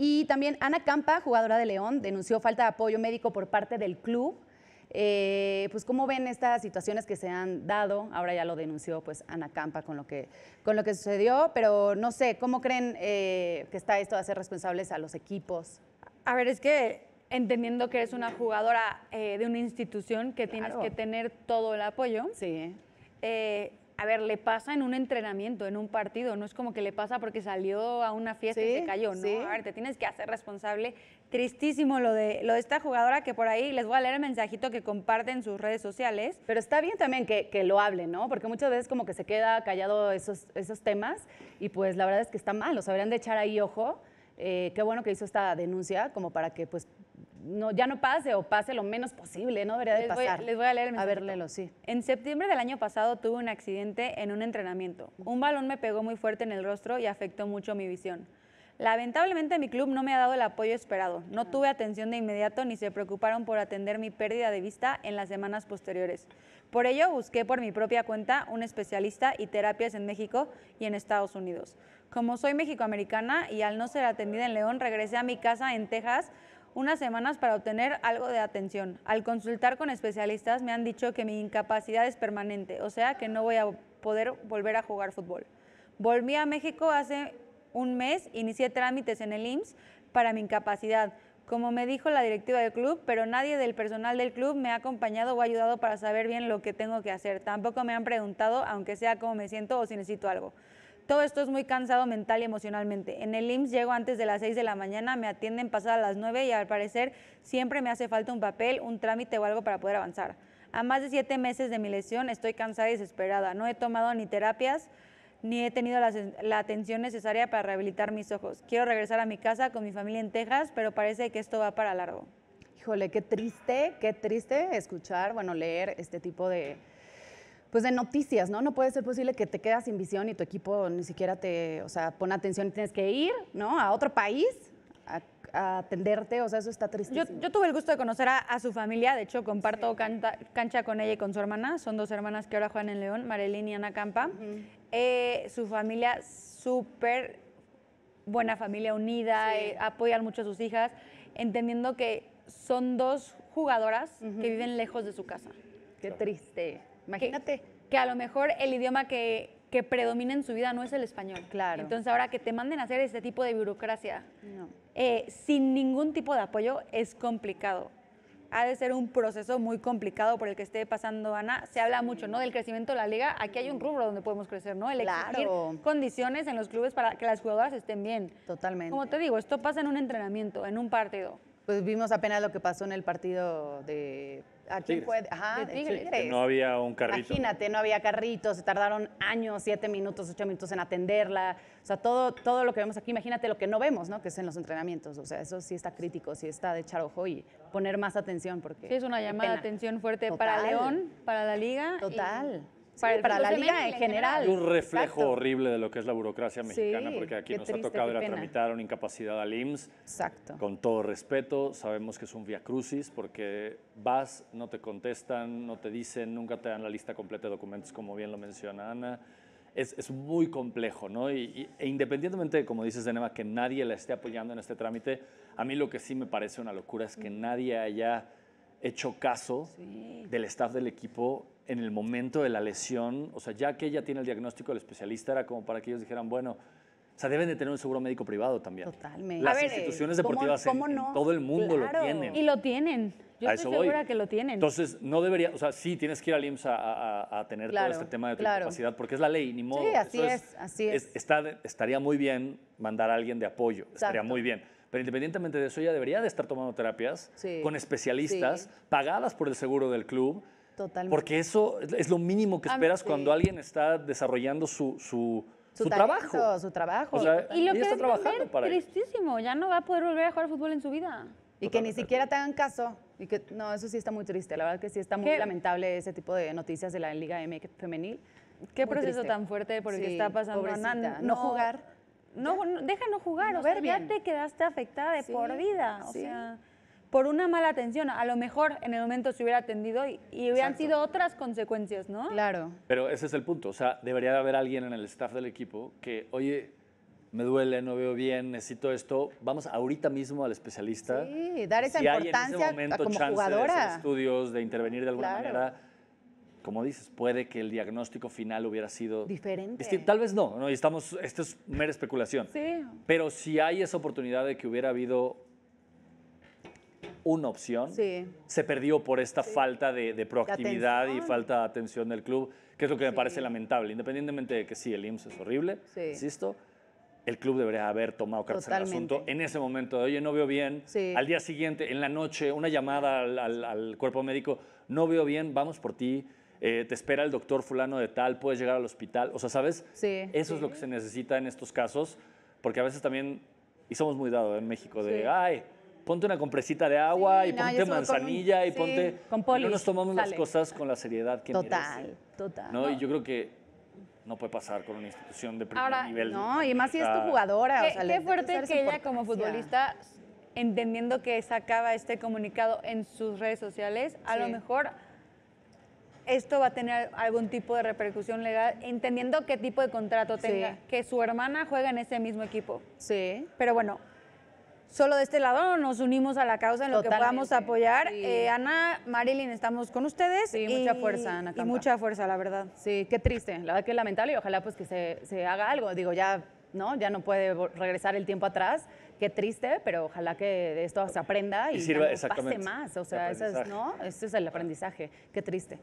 Y también Ana Campa, jugadora de León, denunció falta de apoyo médico por parte del club. Eh, pues cómo ven estas situaciones que se han dado, ahora ya lo denunció pues Ana Campa con lo que, con lo que sucedió, pero no sé, ¿cómo creen eh, que está esto de hacer responsables a los equipos? A ver, es que entendiendo que eres una jugadora eh, de una institución que tienes que tener todo el apoyo. Sí a ver, le pasa en un entrenamiento, en un partido, no es como que le pasa porque salió a una fiesta y se cayó, ¿no? A ver, te tienes que hacer responsable. Tristísimo lo de, lo de esta jugadora que por ahí les voy a leer el mensajito que comparte en sus redes sociales. Pero está bien también que, que lo hablen, ¿no? Porque muchas veces como que se queda callado esos, esos temas y pues la verdad es que está mal, o sea, de echar ahí ojo. Eh, qué bueno que hizo esta denuncia como para que pues no, ya no pase o pase lo menos posible, ¿no? Debería de pasar. Voy, a leer el mensaje. A ver, sí. En septiembre del año pasado tuve un accidente en un entrenamiento. Un balón me pegó muy fuerte en el rostro y afectó mucho mi visión. Lamentablemente mi club no me ha dado el apoyo esperado. No ah. tuve atención de inmediato ni se preocuparon por atender mi pérdida de vista en las semanas posteriores. Por ello busqué por mi propia cuenta un especialista y terapias en México y en Estados Unidos. Como soy mexicoamericana y al no ser atendida en León, regresé a mi casa en Texas unas semanas para obtener algo de atención. Al consultar con especialistas me han dicho que mi incapacidad es permanente, o sea que no voy a poder volver a jugar fútbol. Volví a México hace un mes, inicié trámites en el IMSS para mi incapacidad, como me dijo la directiva del club, pero nadie del personal del club me ha acompañado o ayudado para saber bien lo que tengo que hacer. Tampoco me han preguntado, aunque sea cómo me siento o si necesito algo. Todo esto es muy cansado mental y emocionalmente. En el IMSS llego antes de las 6 de la mañana, me atienden pasadas las 9 y al parecer siempre me hace falta un papel, un trámite o algo para poder avanzar. A más de siete meses de mi lesión estoy cansada y desesperada. No he tomado ni terapias ni he tenido la, atención necesaria para rehabilitar mis ojos. Quiero regresar a mi casa con mi familia en Texas, pero parece que esto va para largo. Híjole, qué triste, qué triste escuchar, bueno, leer este tipo de, pues de noticias, ¿no? No puede ser posible que te quedas sin visión y tu equipo ni siquiera te, o sea, pone atención y tienes que ir, ¿no? A otro país a, atenderte, o sea, eso está triste. Yo, tuve el gusto de conocer a, su familia, de hecho comparto cancha con ella y con su hermana, son dos hermanas que ahora juegan en León, Marilyn y Ana Campa. Eh, su familia súper buena familia unida, eh, Apoya mucho a sus hijas, entendiendo que son dos jugadoras que viven lejos de su casa. Qué triste. Imagínate. Que, a lo mejor el idioma que, predomina en su vida no es el español. Claro. Entonces ahora que te manden a hacer este tipo de burocracia eh, sin ningún tipo de apoyo es complicado. Ha de ser un proceso muy complicado por el que esté pasando Ana. Se habla mucho, ¿no? Del crecimiento de la liga. Aquí hay un rubro donde podemos crecer, ¿no? El exigir condiciones en los clubes para que las jugadoras estén bien. Totalmente. Como te digo, esto pasa en un entrenamiento, en un partido pues vimos apenas lo que pasó en el partido de... ¿A no había un carrito. Imagínate, no había carritos, se tardaron años, siete minutos, ocho minutos en atenderla. O sea, todo, todo lo que vemos aquí, imagínate lo que no vemos, ¿no? Que es en los entrenamientos. O sea, eso sí está crítico, sí está de echar ojo y poner más atención porque... Sí, es una llamada de atención fuerte para León, para la liga. Total para, la pues, liga en general. un reflejo horrible de lo que es la burocracia mexicana, porque aquí nos ha tocado ir a tramitar una incapacidad al IMSS. Exacto. Con todo respeto, sabemos que es un via crucis, porque vas, no te contestan, no te dicen, nunca te dan la lista completa de documentos, como bien lo menciona Ana. Es, es muy complejo, ¿no? Y, e independientemente, como dices, Nema, que nadie la esté apoyando en este trámite, a mí lo que sí me parece una locura es que mm. nadie haya hecho caso del staff del equipo en el momento de la lesión. O sea, ya que ella tiene el diagnóstico del especialista, era como para que ellos dijeran, bueno, o sea, deben de tener un seguro médico privado también. Totalmente. Las instituciones deportivas todo el mundo lo tienen. Y lo tienen. Yo estoy segura que lo tienen. Entonces, no debería, o sea, sí, tienes que ir al IMSS a, a, a tener todo este tema de tu capacidad, porque es la ley, ni modo. Sí, así es, así es. estaría muy bien mandar a alguien de apoyo, estaría muy bien. Pero independientemente de eso, ella debería de estar tomando terapias con especialistas pagadas por el seguro del club. Totalmente. Porque eso es lo mínimo que esperas cuando alguien está desarrollando su, su, su, trabajo. Su trabajo. y, lo que está trabajando tristísimo. Ya no va a poder volver a jugar fútbol en su vida. Y que ni siquiera te hagan caso. Y que, no, eso sí está muy triste. La verdad que sí está muy lamentable ese tipo de noticias de la Liga M femenil. Qué proceso tan fuerte por que está pasando no, jugar no, no déjanos jugar, o sea, ya te quedaste afectada de por vida, o sea, por una mala atención. A lo mejor en el momento se hubiera atendido y, hubieran sido otras consecuencias, ¿no? Claro. Pero ese es el punto, o sea, debería haber alguien en el staff del equipo que, oye, me duele, no veo bien, necesito esto, vamos ahorita mismo al especialista. Sí, dar esa importancia como jugadora. De estudios, de intervenir de alguna manera como dices, puede que el diagnóstico final hubiera sido diferente. Tal vez no, no estamos, esto es mera especulación. Sí. Pero si hay esa oportunidad de que hubiera habido una opción, se perdió por esta falta de, proactividad y falta de atención del club, que es lo que me parece lamentable, independientemente de que sí, el IMSS es horrible, insisto, el club debería haber tomado cartas en el asunto en ese momento. de Oye, no veo bien. Al día siguiente, en la noche, una llamada al, cuerpo médico. No veo bien, vamos por ti. Eh, te espera el doctor fulano de tal, puedes llegar al hospital, o sea, ¿sabes? Sí. Eso es lo que se necesita en estos casos, porque a veces también, y somos muy dados ¿eh? en México, de, ay, ponte una compresita de agua y ponte manzanilla y ponte... y no nos tomamos las cosas con la seriedad que Total, total. ¿no? Y yo creo que no puede pasar con una institución de primer Ahora, nivel. No, y más si es tu jugadora. o sea, qué fuerte que ella como futbolista, entendiendo que sacaba este comunicado en sus redes sociales, a lo mejor esto va a tener algún tipo de repercusión legal, entendiendo qué tipo de contrato tenga, que su hermana juega en ese mismo equipo. Sí. Pero bueno, solo de este lado nos unimos a la causa en lo que podamos apoyar. Eh, Ana, Marilyn, estamos con ustedes. y, mucha fuerza, Ana. mucha fuerza, la verdad. Sí, qué triste, la verdad que es lamentable y ojalá pues que se, haga algo. Digo, ya ¿no? Ya no puede regresar el tiempo atrás. Qué triste, pero ojalá que de esto se aprenda y, pase más. O sea, eso ¿no? Este es el aprendizaje. Qué triste.